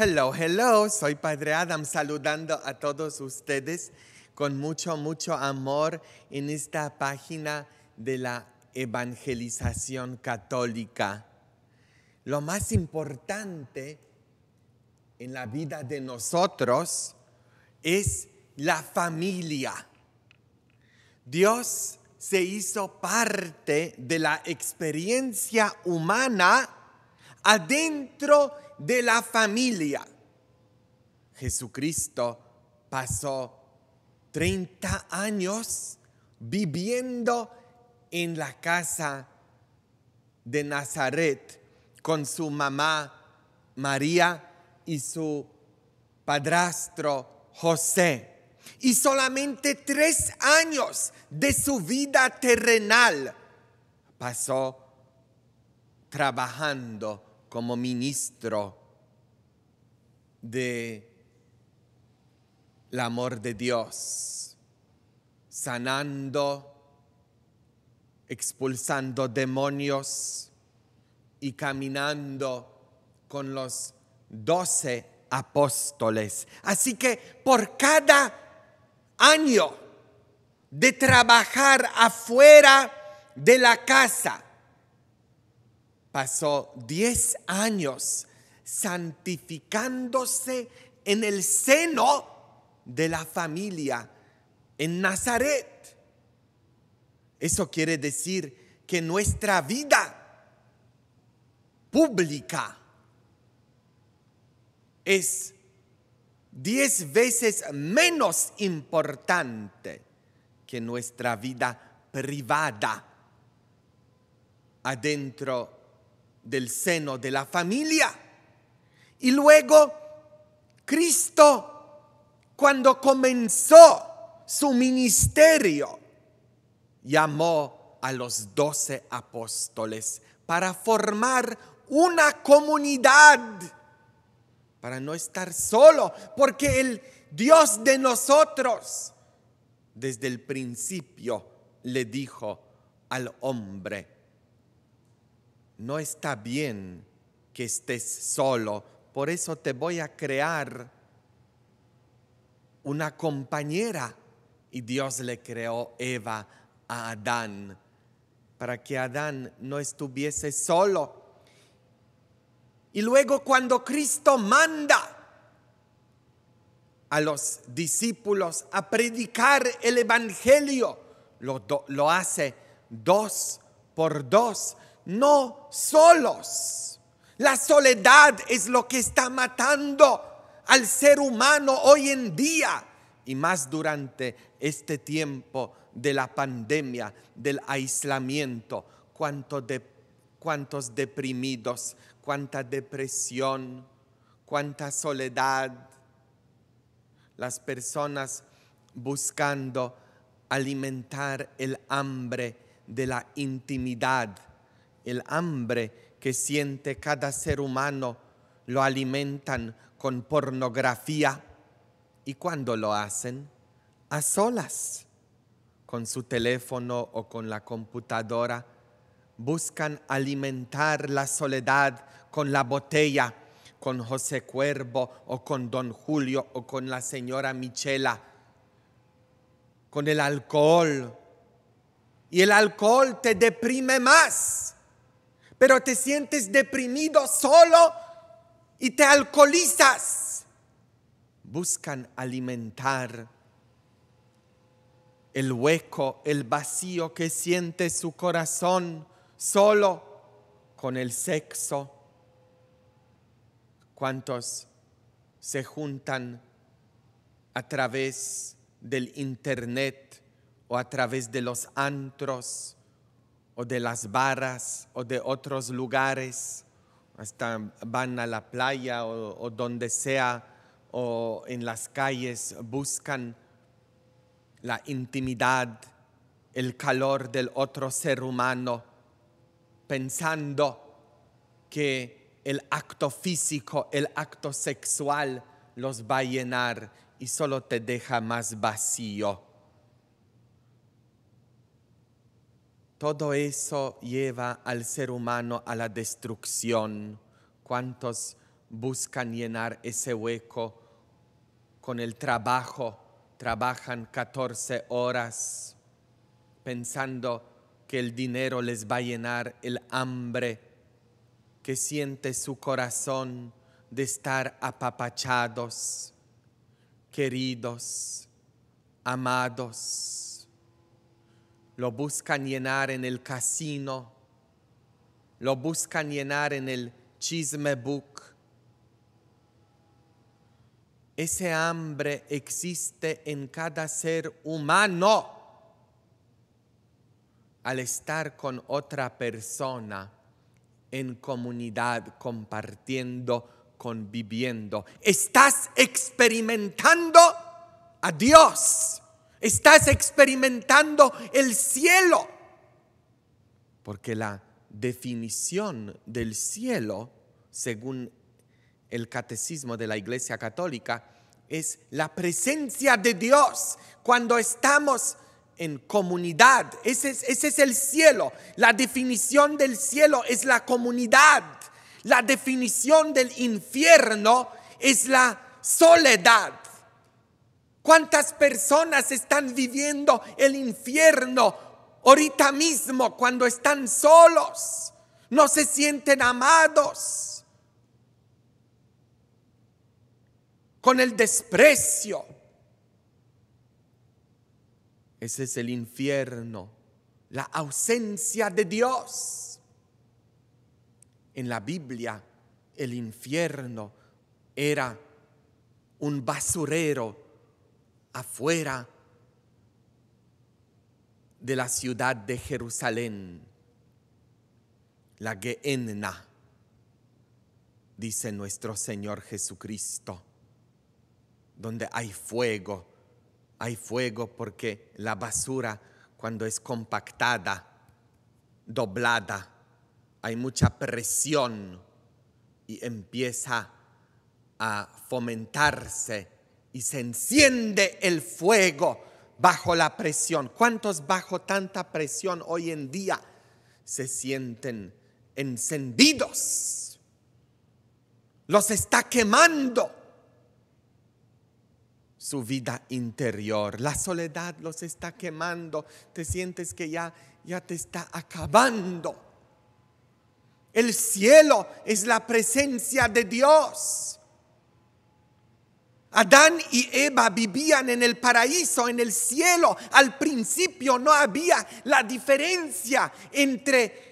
Hello, hello, soy Padre Adam saludando a todos ustedes con mucho, mucho amor en esta página de la evangelización católica. Lo más importante en la vida de nosotros es la familia. Dios se hizo parte de la experiencia humana adentro de de la familia. Jesucristo pasó 30 años viviendo en la casa de Nazaret con su mamá María y su padrastro José. Y solamente tres años de su vida terrenal pasó trabajando como ministro de el amor de Dios, sanando, expulsando demonios y caminando con los doce apóstoles. Así que por cada año de trabajar afuera de la casa, pasó 10 años santificándose en el seno de la familia en Nazaret. Eso quiere decir que nuestra vida pública es diez veces menos importante que nuestra vida privada adentro del seno de la familia. Y luego Cristo, cuando comenzó su ministerio, llamó a los doce apóstoles para formar una comunidad, para no estar solo, porque el Dios de nosotros desde el principio le dijo al hombre, no está bien que estés solo, por eso te voy a crear una compañera. Y Dios le creó Eva a Adán, para que Adán no estuviese solo. Y luego cuando Cristo manda a los discípulos a predicar el Evangelio, lo, hace dos por dos no solos. La soledad es lo que está matando al ser humano hoy en día y más durante este tiempo de la pandemia, del aislamiento, de, cuántos deprimidos, cuánta depresión, cuánta soledad, las personas buscando alimentar el hambre de la intimidad, el hambre que siente cada ser humano lo alimentan con pornografía. ¿Y cuando lo hacen? A solas, con su teléfono o con la computadora. Buscan alimentar la soledad con la botella, con José Cuervo o con Don Julio o con la señora Michela, con el alcohol. Y el alcohol te deprime más pero te sientes deprimido solo y te alcoholizas. Buscan alimentar el hueco, el vacío que siente su corazón solo con el sexo. ¿Cuántos se juntan a través del internet o a través de los antros? o de las barras o de otros lugares, hasta van a la playa o, donde sea o en las calles, buscan la intimidad, el calor del otro ser humano, pensando que el acto físico, el acto sexual los va a llenar y solo te deja más vacío. Todo eso lleva al ser humano a la destrucción. ¿Cuántos buscan llenar ese hueco con el trabajo? Trabajan 14 horas pensando que el dinero les va a llenar el hambre que siente su corazón de estar apapachados, queridos, amados lo buscan llenar en el casino, lo buscan llenar en el chisme book. Ese hambre existe en cada ser humano. Al estar con otra persona en comunidad, compartiendo, conviviendo, estás experimentando a Dios. Estás experimentando el cielo. Porque la definición del cielo, según el catecismo de la Iglesia Católica, es la presencia de Dios cuando estamos en comunidad. Ese es, el cielo. La definición del cielo es la comunidad. La definición del infierno es la soledad. ¿Cuántas personas están viviendo el infierno ahorita mismo cuando están solos? No se sienten amados. Con el desprecio. Ese es el infierno, la ausencia de Dios. En la Biblia, el infierno era un basurero afuera de la ciudad de Jerusalén, la Gehenna, dice nuestro Señor Jesucristo, donde hay fuego, hay fuego porque la basura cuando es compactada, doblada, hay mucha presión y empieza a fomentarse y se enciende el fuego bajo la presión. ¿Cuántos bajo tanta presión hoy en día se sienten encendidos? Los está quemando su vida interior. La soledad los está quemando. Te sientes que ya, ya te está acabando. El cielo es la presencia de Dios. Adán y Eva vivían en el paraíso, en el cielo. Al principio no había la diferencia entre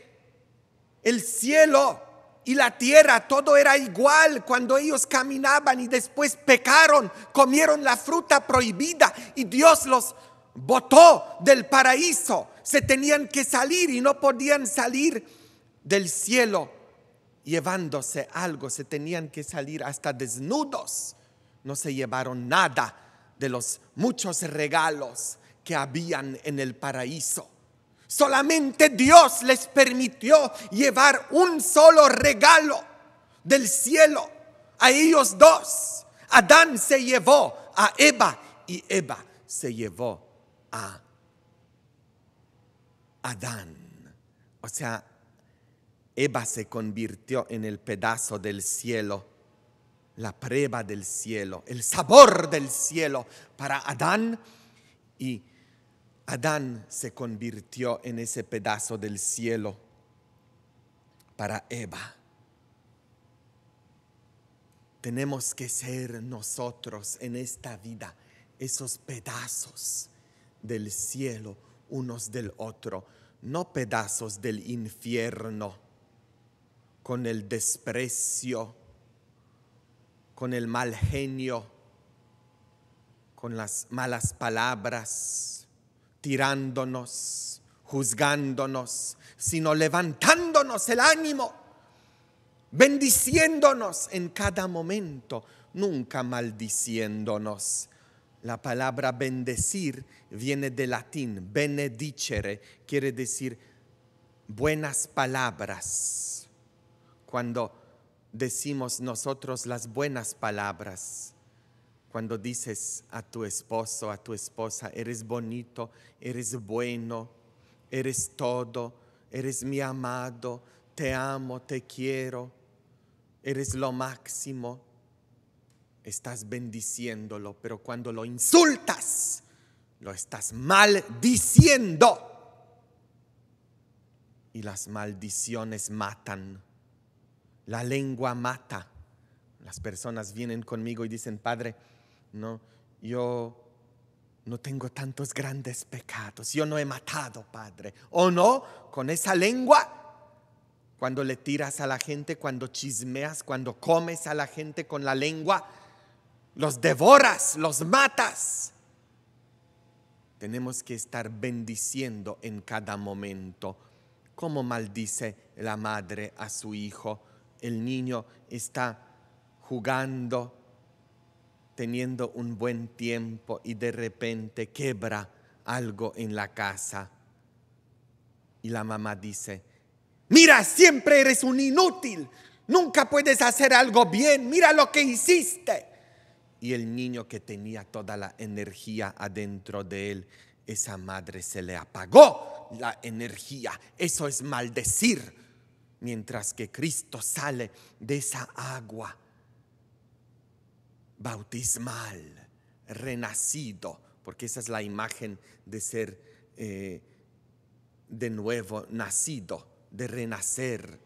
el cielo y la tierra. Todo era igual cuando ellos caminaban y después pecaron, comieron la fruta prohibida y Dios los botó del paraíso. Se tenían que salir y no podían salir del cielo llevándose algo. Se tenían que salir hasta desnudos no se llevaron nada de los muchos regalos que habían en el paraíso. Solamente Dios les permitió llevar un solo regalo del cielo a ellos dos. Adán se llevó a Eva y Eva se llevó a Adán. O sea, Eva se convirtió en el pedazo del cielo la prueba del cielo, el sabor del cielo para Adán y Adán se convirtió en ese pedazo del cielo para Eva. Tenemos que ser nosotros en esta vida esos pedazos del cielo unos del otro, no pedazos del infierno con el desprecio con el mal genio, con las malas palabras, tirándonos, juzgándonos, sino levantándonos el ánimo, bendiciéndonos en cada momento, nunca maldiciéndonos. La palabra bendecir viene del latín, benedicere, quiere decir buenas palabras. Cuando decimos nosotros las buenas palabras. Cuando dices a tu esposo, a tu esposa, eres bonito, eres bueno, eres todo, eres mi amado, te amo, te quiero, eres lo máximo, estás bendiciéndolo, pero cuando lo insultas, lo estás maldiciendo. Y las maldiciones matan la lengua mata. Las personas vienen conmigo y dicen, Padre, no, yo no tengo tantos grandes pecados, yo no he matado, Padre. ¿O no? Con esa lengua cuando le tiras a la gente, cuando chismeas, cuando comes a la gente con la lengua, los devoras, los matas. Tenemos que estar bendiciendo en cada momento. ¿Cómo maldice la madre a su hijo? el niño está jugando, teniendo un buen tiempo y de repente quebra algo en la casa. Y la mamá dice, mira, siempre eres un inútil, nunca puedes hacer algo bien, mira lo que hiciste. Y el niño que tenía toda la energía adentro de él, esa madre se le apagó la energía. Eso es maldecir mientras que Cristo sale de esa agua bautismal, renacido, porque esa es la imagen de ser eh, de nuevo nacido, de renacer.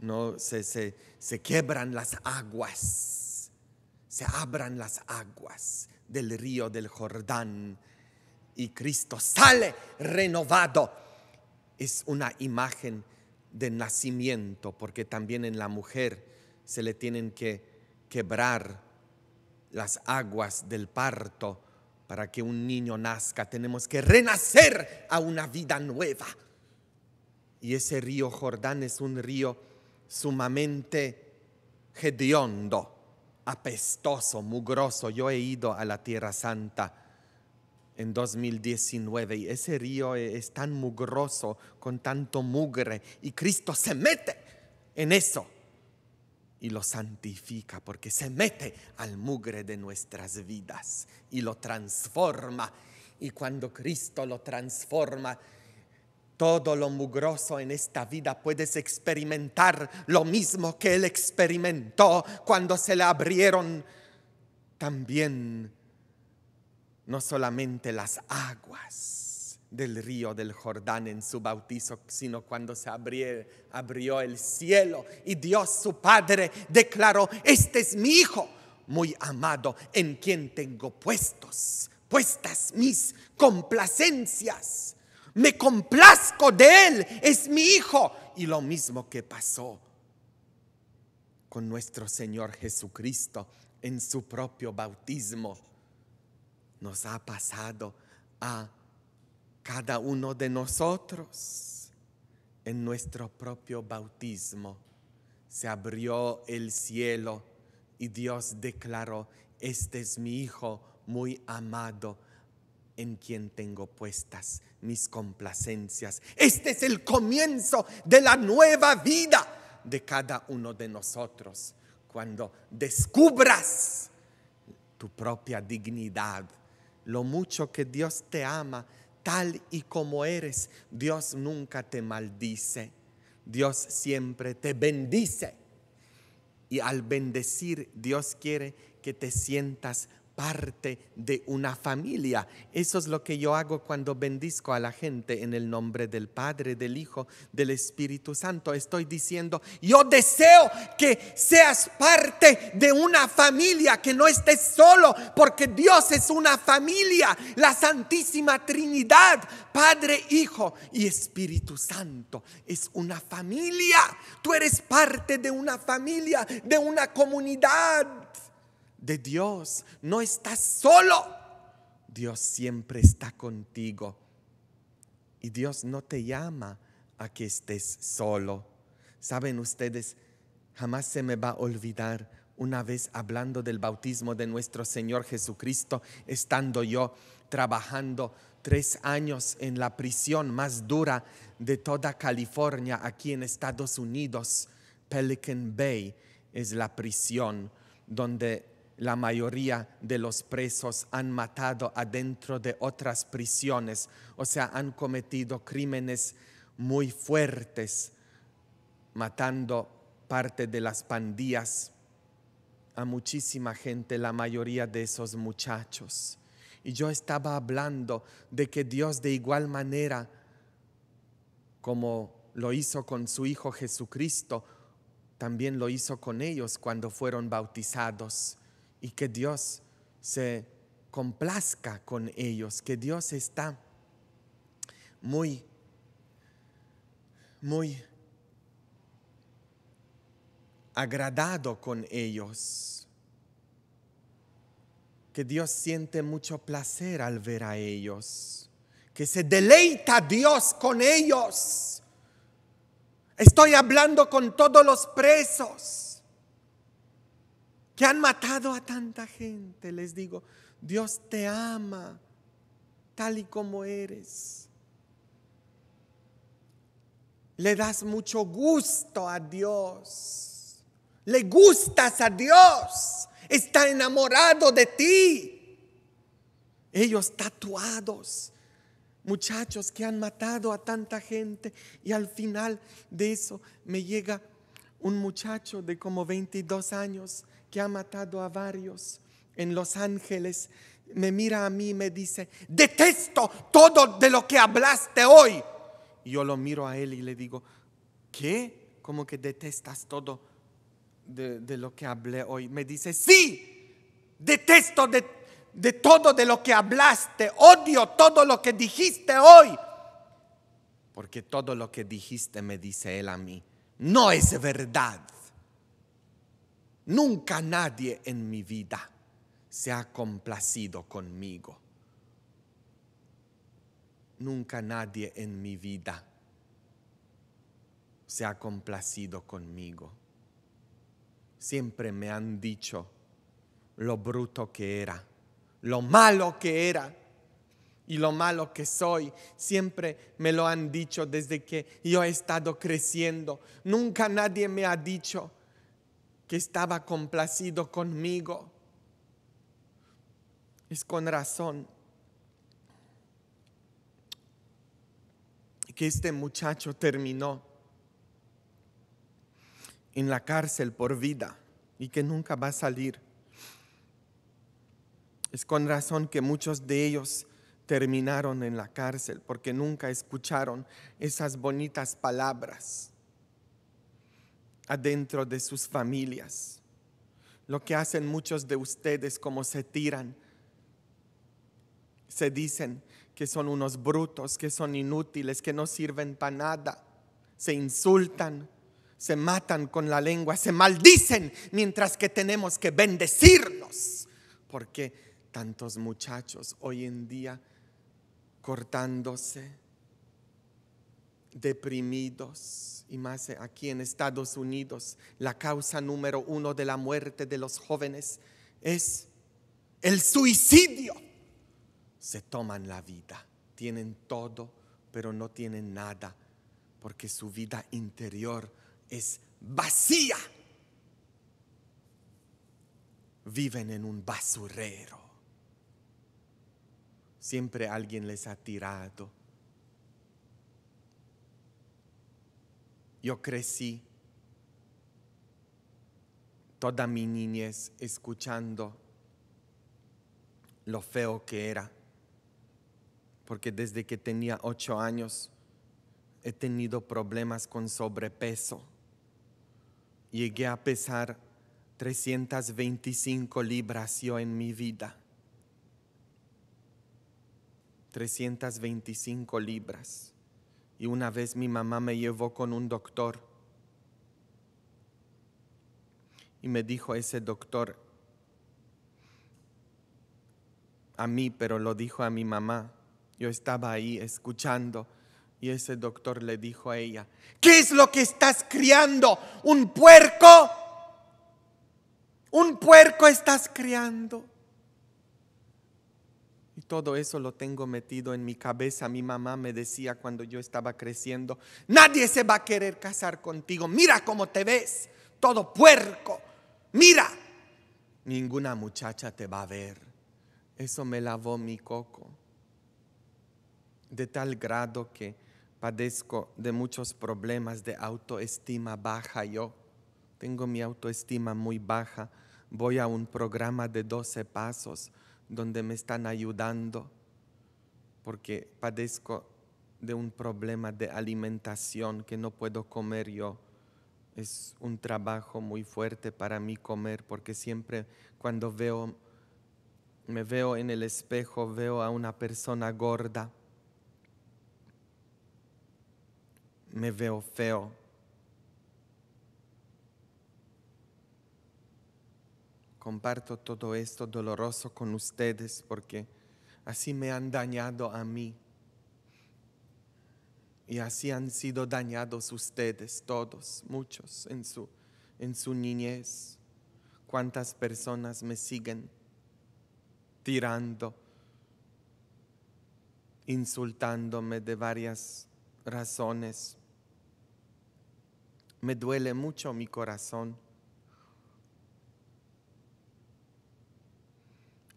No se, se, se quiebran las aguas, se abran las aguas del río del Jordán y Cristo sale renovado. Es una imagen de nacimiento, porque también en la mujer se le tienen que quebrar las aguas del parto para que un niño nazca. Tenemos que renacer a una vida nueva. Y ese río Jordán es un río sumamente hediondo, apestoso, mugroso. Yo he ido a la Tierra Santa en 2019. Ese río e, es tan mugroso, con tanto mugre, y Cristo se mete en eso y lo santifica porque se mete al mugre de nuestras vidas y lo transforma. Y cuando Cristo lo transforma, todo lo mugroso en esta vida puedes experimentar lo mismo que Él experimentó cuando se le abrieron también no solamente las aguas del río del Jordán en su bautizo, sino cuando se abrió, el cielo y Dios su Padre declaró, este es mi Hijo muy amado en quien tengo puestos, puestas mis complacencias. Me complazco de él, es mi Hijo. Y lo mismo que pasó con nuestro Señor Jesucristo en su propio bautismo nos ha pasado a cada uno de nosotros. En nuestro propio bautismo se abrió el cielo y Dios declaró, este es mi Hijo muy amado en quien tengo puestas mis complacencias. Este es el comienzo de la nueva vida de cada uno de nosotros. Cuando descubras tu propia dignidad lo mucho que Dios te ama, tal y como eres. Dios nunca te maldice, Dios siempre te bendice. Y al bendecir, Dios quiere que te sientas parte de una familia. Eso es lo que yo hago cuando bendisco a la gente en el nombre del Padre, del Hijo, del Espíritu Santo. Estoy diciendo, yo deseo que seas parte de una familia, que no estés solo, porque Dios es una familia, la Santísima Trinidad, Padre, Hijo y Espíritu Santo. Es una familia. Tú eres parte de una familia, de una comunidad de Dios. No estás solo. Dios siempre está contigo. Y Dios no te llama a que estés solo. Saben ustedes, jamás se me va a olvidar una vez hablando del bautismo de nuestro Señor Jesucristo, estando yo trabajando tres años en la prisión más dura de toda California, aquí en Estados Unidos, Pelican Bay es la prisión donde la mayoría de los presos han matado adentro de otras prisiones, o sea, han cometido crímenes muy fuertes, matando parte de las pandillas a muchísima gente, la mayoría de esos muchachos. Y yo estaba hablando de que Dios de igual manera, como lo hizo con su Hijo Jesucristo, también lo hizo con ellos cuando fueron bautizados y que Dios se complazca con ellos, que Dios está muy, muy agradado con ellos, que Dios siente mucho placer al ver a ellos, que se deleita Dios con ellos. Estoy hablando con todos los presos que han matado a tanta gente, les digo, Dios te ama tal y como eres. Le das mucho gusto a Dios. Le gustas a Dios. Está enamorado de ti. Ellos tatuados, muchachos que han matado a tanta gente. Y al final de eso me llega un muchacho de como 22 años que ha matado a varios en Los Ángeles, me mira a mí y me dice, detesto todo de lo que hablaste hoy. Y yo lo miro a él y le digo, ¿qué? ¿Cómo que detestas todo de, de lo que hablé hoy? Me dice, sí, detesto de, de todo de lo que hablaste, odio todo lo que dijiste hoy. Porque todo lo que dijiste, me dice él a mí, no es verdad. Nunca nadie en mi vida se ha complacido conmigo. Nunca nadie en mi vida se ha complacido conmigo. Siempre me han dicho lo bruto que era, lo malo que era y lo malo que soy. Siempre me lo han dicho desde que yo he estado creciendo. Nunca nadie me ha dicho que estaba complacido conmigo. Es con razón que este muchacho terminó en la cárcel por vida y que nunca va a salir. Es con razón que muchos de ellos terminaron en la cárcel porque nunca escucharon esas bonitas palabras adentro de sus familias. Lo que hacen muchos de ustedes como se tiran, se dicen que son unos brutos, que son inútiles, que no sirven para nada, se insultan, se matan con la lengua, se maldicen, mientras que tenemos que bendecirnos. Porque tantos muchachos hoy en día cortándose, deprimidos y más aquí en Estados Unidos, la causa número uno de la muerte de los jóvenes es el suicidio. Se toman la vida, tienen todo, pero no tienen nada, porque su vida interior es vacía. Viven en un basurero. Siempre alguien les ha tirado Yo crecí toda mi niñez escuchando lo feo que era, porque desde que tenía ocho años he tenido problemas con sobrepeso. Llegué a pesar 325 libras yo en mi vida. 325 libras. Y una vez mi mamá me llevó con un doctor y me dijo ese doctor a mí, pero lo dijo a mi mamá. Yo estaba ahí escuchando y ese doctor le dijo a ella, ¿qué es lo que estás criando? ¿Un puerco? ¿Un puerco estás criando? todo eso lo tengo metido en mi cabeza. Mi mamá me decía cuando yo estaba creciendo, nadie se va a querer casar contigo. Mira cómo te ves, todo puerco. Mira, ninguna muchacha te va a ver. Eso me lavó mi coco. De tal grado que padezco de muchos problemas de autoestima baja yo. Tengo mi autoestima muy baja. Voy a un programa de 12 pasos donde me están ayudando, porque padezco de un problema de alimentación que no puedo comer yo. Es un trabajo muy fuerte para mí comer, porque siempre cuando veo, me veo en el espejo, veo a una persona gorda, me veo feo comparto todo esto doloroso con ustedes porque así me han dañado a mí. Y así han sido dañados ustedes todos, muchos en su, en su niñez. Cuántas personas me siguen tirando, insultándome de varias razones. Me duele mucho mi corazón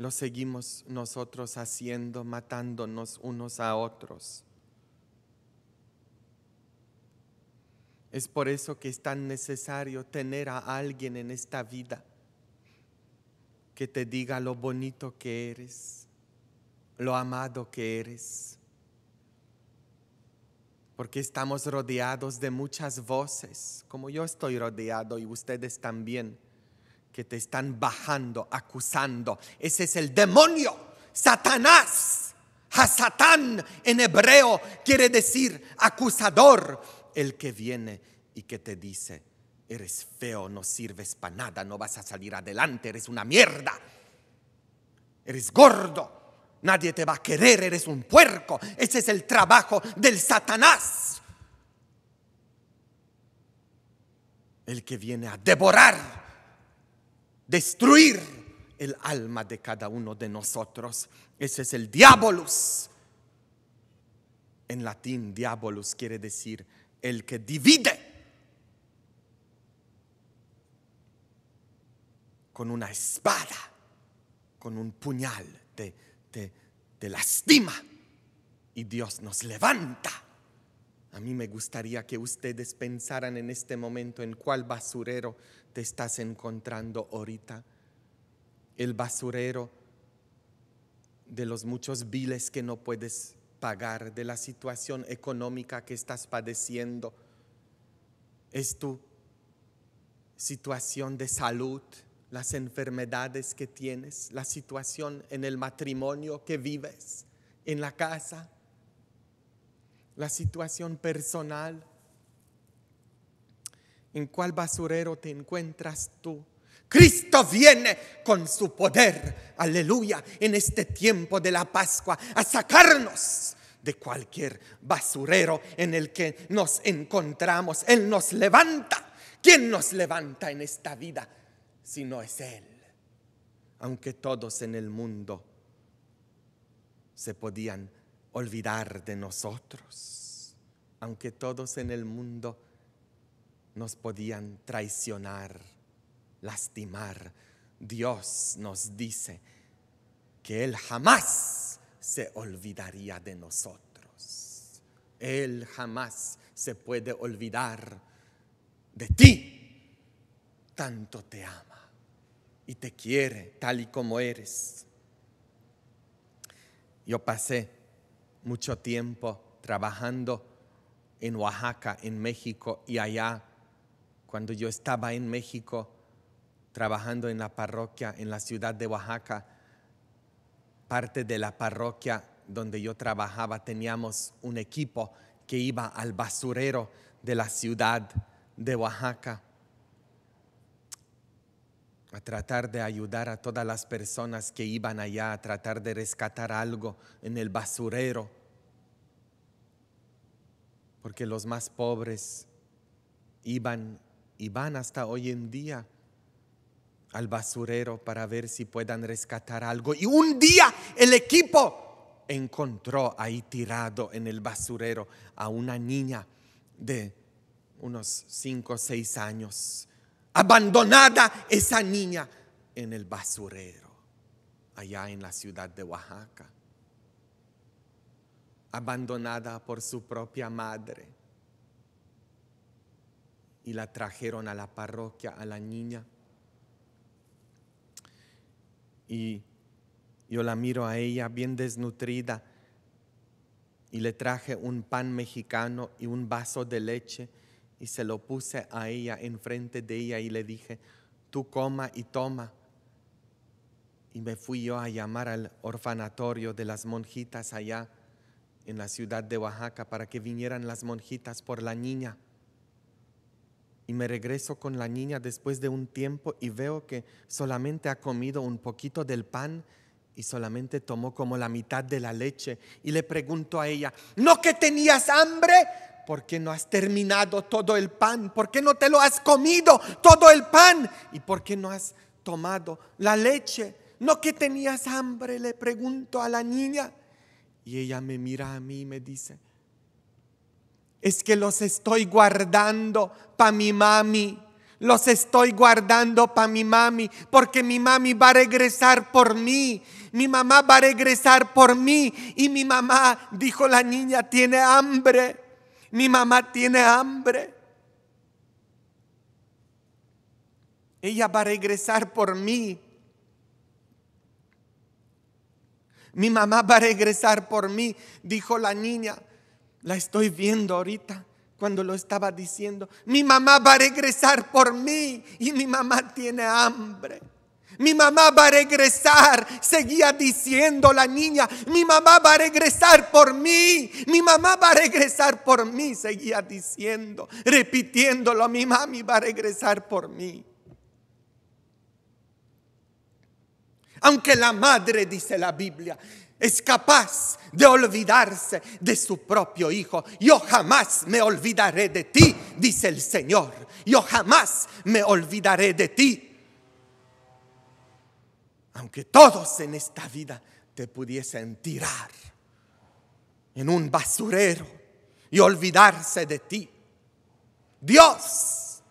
lo seguimos nosotros haciendo, matándonos unos a otros. Es por eso que es tan necesario tener a alguien en esta vida que te diga lo bonito que eres, lo amado que eres. Porque estamos rodeados de muchas voces, como yo estoy rodeado y ustedes también que te están bajando, acusando. Ese es el demonio, Satanás. Hasatán en hebreo quiere decir acusador, el que viene y que te dice, eres feo, no sirves para nada, no vas a salir adelante, eres una mierda, eres gordo, nadie te va a querer, eres un puerco. Ese es el trabajo del Satanás. El que viene a devorar destruir el alma de cada uno de nosotros. Ese es el diabolus. En latín, diabolus quiere decir el que divide. Con una espada, con un puñal, de lastima y Dios nos levanta. A mí me gustaría que ustedes pensaran en este momento en cuál basurero te estás encontrando ahorita? El basurero de los muchos biles que no puedes pagar, de la situación económica que estás padeciendo. Es tu situación de salud, las enfermedades que tienes, la situación en el matrimonio que vives, en la casa, la situación personal en cuál basurero te encuentras tú. Cristo viene con su poder, aleluya, en este tiempo de la Pascua a sacarnos de cualquier basurero en el que nos encontramos. Él nos levanta. ¿Quién nos levanta en esta vida si no es Él? Aunque todos en el mundo se podían olvidar de nosotros, aunque todos en el mundo nos podían traicionar, lastimar. Dios nos dice que Él jamás se olvidaría de nosotros. Él jamás se puede olvidar de ti. Tanto te ama y te quiere tal y como eres. Yo pasé mucho tiempo trabajando en Oaxaca, en México y allá cuando yo estaba en México trabajando en la parroquia en la ciudad de Oaxaca, parte de la parroquia donde yo trabajaba teníamos un equipo que iba al basurero de la ciudad de Oaxaca a tratar de ayudar a todas las personas que iban allá a tratar de rescatar algo en el basurero, porque los más pobres iban y van hasta hoy en día al basurero para ver si puedan rescatar algo. Y un día el equipo encontró ahí tirado en el basurero a una niña de unos 5 o 6 años, abandonada esa niña en el basurero, allá en la ciudad de Oaxaca, abandonada por su propia madre y la trajeron a la parroquia, a la niña. Y yo la miro a ella bien desnutrida y le traje un pan mexicano y un vaso de leche y se lo puse a ella enfrente de ella y le dije, tú coma y toma. Y me fui yo a llamar al orfanatorio de las monjitas allá en la ciudad de Oaxaca para que vinieran las monjitas por la niña y me regreso con la niña después de un tiempo y veo que solamente ha comido un poquito del pan y solamente tomó como la mitad de la leche. Y le pregunto a ella, ¿no que tenías hambre? ¿Por qué no has terminado todo el pan? ¿Por qué no te lo has comido todo el pan? ¿Y por qué no has tomado la leche? ¿No que tenías hambre? Le pregunto a la niña. Y ella me mira a mí y me dice, es que los estoy guardando para mi mami. Los estoy guardando para mi mami, porque mi mami va a regresar por mí. Mi mamá va a regresar por mí. Y mi mamá, dijo la niña, tiene hambre. Mi mamá tiene hambre. Ella va a regresar por mí. Mi mamá va a regresar por mí, dijo la niña. La estoy viendo ahorita cuando lo estaba diciendo. Mi mamá va a regresar por mí y mi mamá tiene hambre. Mi mamá va a regresar, seguía diciendo la niña, mi mamá va a regresar por mí, mi mamá va a regresar por mí, seguía diciendo, repitiéndolo, mi mami va a regresar por mí. Aunque la madre, dice la Biblia, es capaz de olvidarse de su propio Hijo. Yo jamás me olvidaré de ti, dice el Señor. Yo jamás me olvidaré de ti. Aunque todos en esta vida te pudiesen tirar en un basurero y olvidarse de ti, Dios,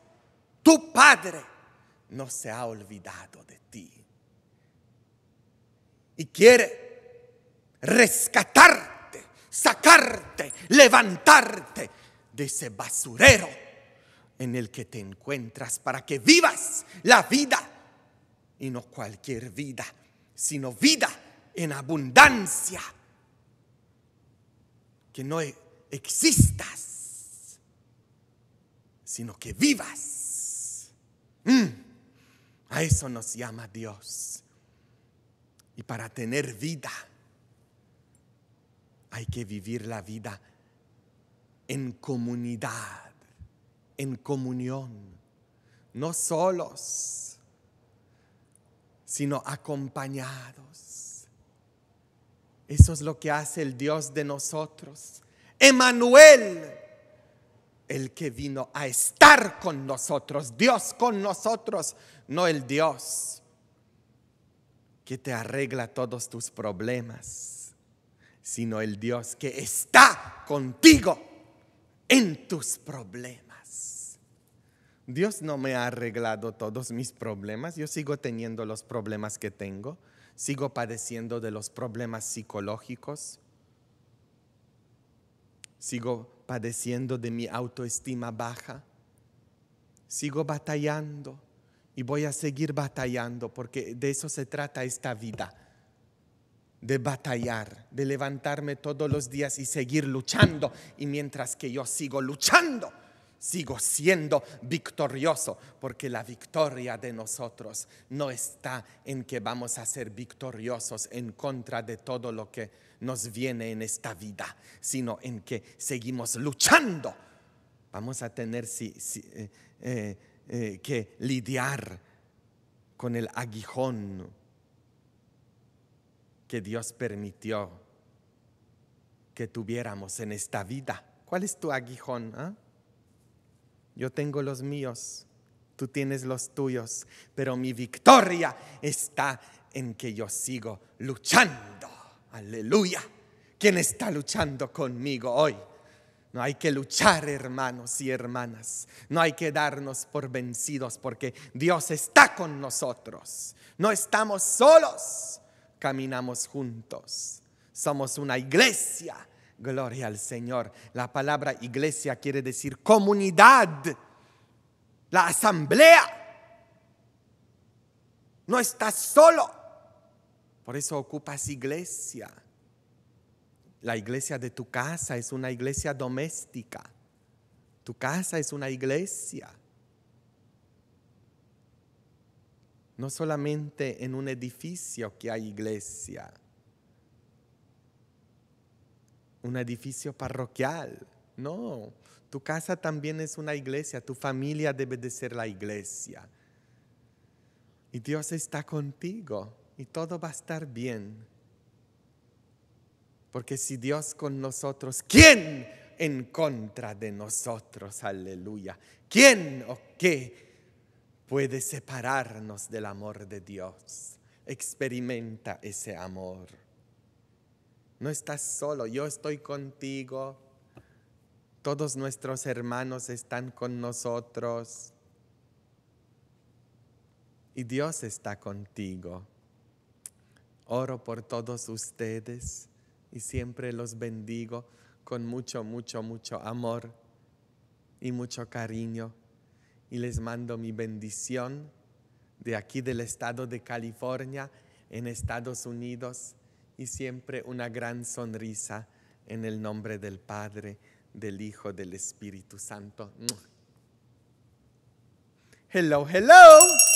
tu Padre, no se ha olvidado de ti. Y quiere rescatarte, sacarte, levantarte de ese basurero en el que te encuentras para que vivas la vida y no cualquier vida, sino vida en abundancia. Que no existas, sino que vivas. Mm. a eso nos llama Dios. Y para tener vida hay que vivir la vida en comunidad, en comunión, no solos, sino acompañados. Eso es lo que hace el Dios de nosotros. Emanuel, el que vino a estar con nosotros, Dios con nosotros, no el Dios que te arregla todos tus problemas sino el Dios que está contigo en tus problemas. Dios no me ha arreglado todos mis problemas, yo sigo teniendo los problemas que tengo, sigo padeciendo de los problemas psicológicos, sigo padeciendo de mi autoestima baja, sigo batallando y voy a seguir batallando porque de eso se trata esta vida de batallar, de levantarme todos los días y seguir luchando. Y mientras que yo sigo luchando, sigo siendo victorioso, porque la victoria de nosotros no está en que vamos a ser victoriosos en contra de todo lo que nos viene en esta vida, sino en que seguimos luchando. Vamos a tener eh, eh, eh, que lidiar con el aguijón que Dios permitió que tuviéramos en esta vida. ¿Cuál es tu aguijón? Ah? Yo tengo los míos, tú tienes los tuyos, pero mi victoria está en que yo sigo luchando. Aleluya. ¿Quién está luchando conmigo hoy? No hay que luchar, hermanos y hermanas. No hay que darnos por vencidos porque Dios está con nosotros. No estamos solos caminamos juntos. Somos una iglesia. Gloria al Señor. La palabra iglesia quiere decir comunidad, la asamblea. No estás solo. Por eso ocupas iglesia. La iglesia de tu casa es una iglesia doméstica. Tu casa es una iglesia. no solamente en un edificio que hay iglesia, un edificio parroquial, no, tu casa también es una iglesia, tu familia debe de ser la iglesia. Y Dios está contigo y todo va a estar bien. Porque si Dios con nosotros, ¿quién en contra de nosotros? Aleluya. ¿Quién o qué? puede separarnos del amor de Dios. Experimenta ese amor. No estás solo, yo estoy contigo. Todos nuestros hermanos están con nosotros. Y Dios está contigo. Oro por todos ustedes y siempre los bendigo con mucho, mucho, mucho amor y mucho cariño y les mando mi bendición de aquí del estado de California en Estados Unidos y siempre una gran sonrisa en el nombre del Padre, del Hijo, del Espíritu Santo. Hello, hello.